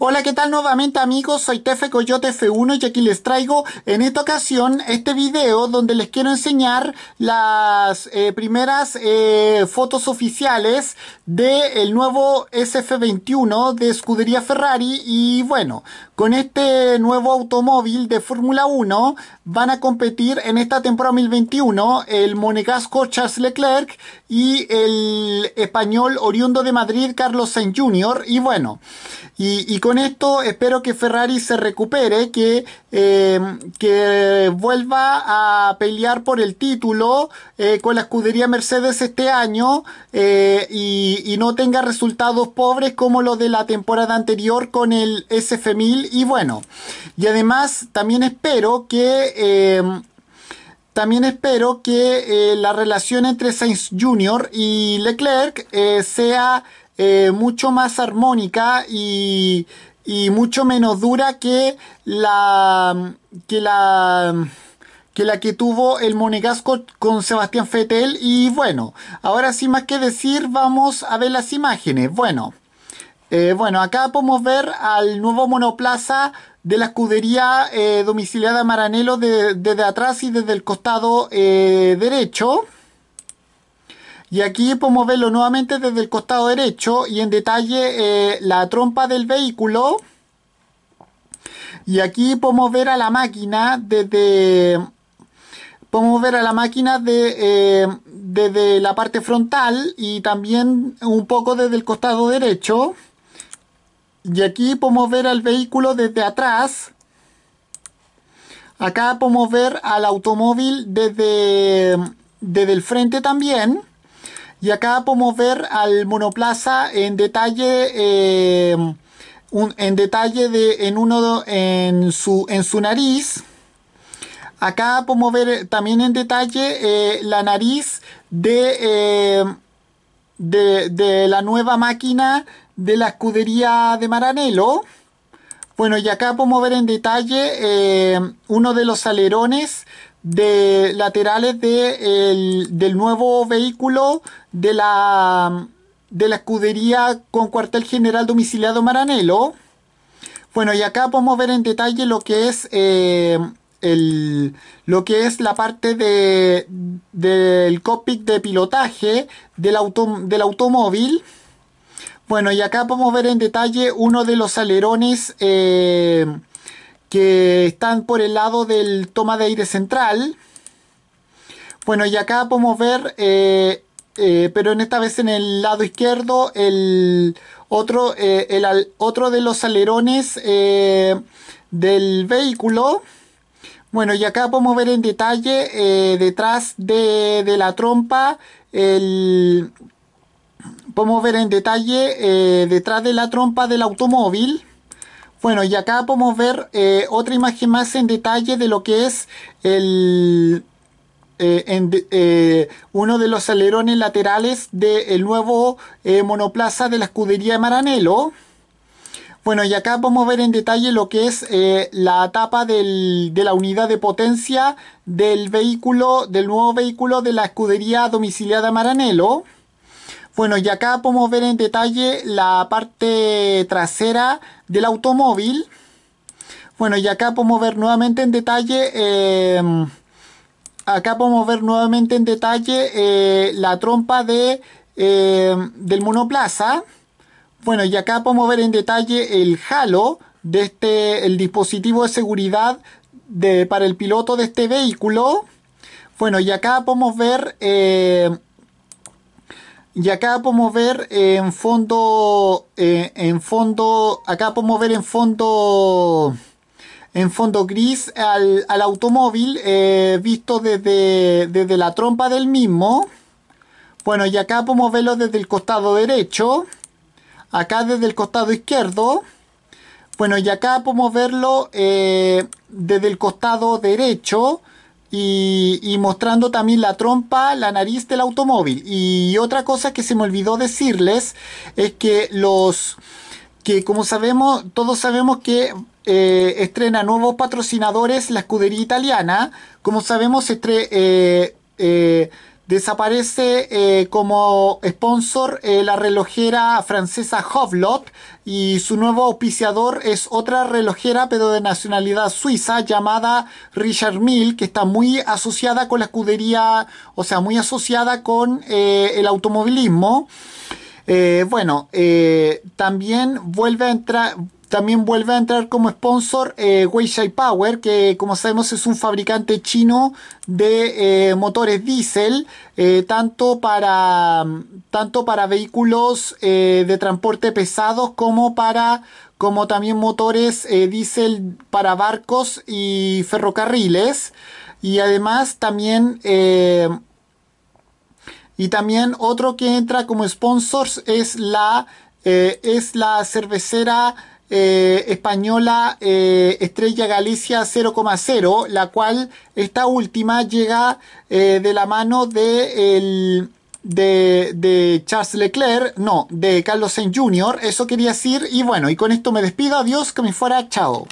Hola, ¿qué tal nuevamente amigos? Soy Tefe Coyote F1 y aquí les traigo en esta ocasión este video donde les quiero enseñar las eh, primeras eh, fotos oficiales del nuevo SF21 de Escudería Ferrari y bueno, con este nuevo automóvil de Fórmula 1 van a competir en esta temporada 2021 el monegasco Charles Leclerc y el español oriundo de Madrid Carlos Sainz Jr. y bueno, y y con esto espero que Ferrari se recupere, que, eh, que vuelva a pelear por el título eh, con la escudería Mercedes este año eh, y, no tenga resultados pobres como los de la temporada anterior con el SF1000 y bueno. Y además también espero que... También espero que la relación entre Sainz Jr. y Leclerc sea eh, mucho más armónica y, mucho menos dura que la que la que la que tuvo el Monegasco con Sebastián Fetel y bueno, ahora sin más que decir vamos a ver las imágenes. Bueno, eh, bueno, acá podemos ver al nuevo monoplaza de la escudería eh, domiciliada Maranelo desde atrás y desde el costado derecho. Y aquí podemos verlo nuevamente desde el costado derecho y en detalle eh, la trompa del vehículo. Y aquí podemos ver a la máquina desde... Podemos ver a la máquina de, eh, desde la parte frontal y también un poco desde el costado derecho. Y aquí podemos ver al vehículo desde atrás. Acá podemos ver al automóvil desde, desde el frente también. Y acá podemos ver al monoplaza en detalle. Eh, en detalle de, en uno en su, en su nariz. Acá podemos ver también en detalle eh, la nariz eh, de, de, la nueva máquina de la escudería de Maranelo. Bueno, y acá podemos ver en detalle uno de los alerones de laterales del nuevo vehículo de la, de la escudería con cuartel general domiciliado Maranelo. Bueno, y acá podemos ver en detalle lo que es eh, el, lo que es la parte del cockpit de pilotaje del, auto, del automóvil. Bueno, y acá podemos ver en detalle uno de los alerones eh, que están por el lado del toma de aire central. Bueno, y acá podemos ver, eh, eh, pero en esta vez en el lado izquierdo, el otro, eh, el otro de los alerones del vehículo. Bueno, y acá podemos ver en detalle detrás de, de, la trompa el... Podemos ver en detalle detrás de la trompa del automóvil. Bueno, y acá podemos ver eh, otra imagen más en detalle de lo que es el, eh, eh, uno de los alerones laterales del nuevo monoplaza de la escudería de Maranello. Bueno, y acá podemos ver en detalle lo que es la tapa de la unidad de potencia del vehículo, del nuevo vehículo de la escudería domiciliada Maranello. Bueno, y acá podemos ver en detalle la parte trasera del automóvil. Bueno, y acá podemos ver nuevamente en detalle... Em, acá podemos ver nuevamente en detalle eh, la trompa de, em, del monoplaza. Bueno, y acá podemos ver en detalle el halo de este, el dispositivo de seguridad para el piloto de este vehículo. Bueno, y acá podemos ver em, y acá podemos ver en fondo, eh, en fondo, acá podemos ver en fondo, en fondo gris al, automóvil eh, visto desde, la trompa del mismo. Bueno, y acá podemos verlo desde el costado derecho, acá desde el costado izquierdo. Bueno, y acá podemos verlo eh, desde el costado derecho. Y, mostrando también la trompa, la nariz del automóvil. Y otra cosa que se me olvidó decirles es que los que como sabemos, todos sabemos que eh, estrena nuevos patrocinadores la escudería italiana. Como sabemos, estrena eh, eh Desaparece eh, como sponsor eh, la relojera francesa Hovlot y su nuevo auspiciador es otra relojera pero de nacionalidad suiza llamada Richard Mill que está muy asociada con la escudería, o sea, muy asociada con eh, el automovilismo. bueno, también vuelve a entrar, también vuelve a entrar como sponsor eh, Weishai Power, que como sabemos es un fabricante chino de eh, motores diésel, eh, tanto, para, tanto para vehículos eh, de transporte pesados como para como también motores diésel para barcos y ferrocarriles. Y además también y también otro que entra como sponsor es la, es la cervecera eh, española eh, Estrella Galicia 0,0, la cual esta última llega eh, de la mano de, Charles Leclerc, no, de Carlos Sainz Jr., eso quería decir, y bueno, y con esto me despido, adiós, que me fuera, chao.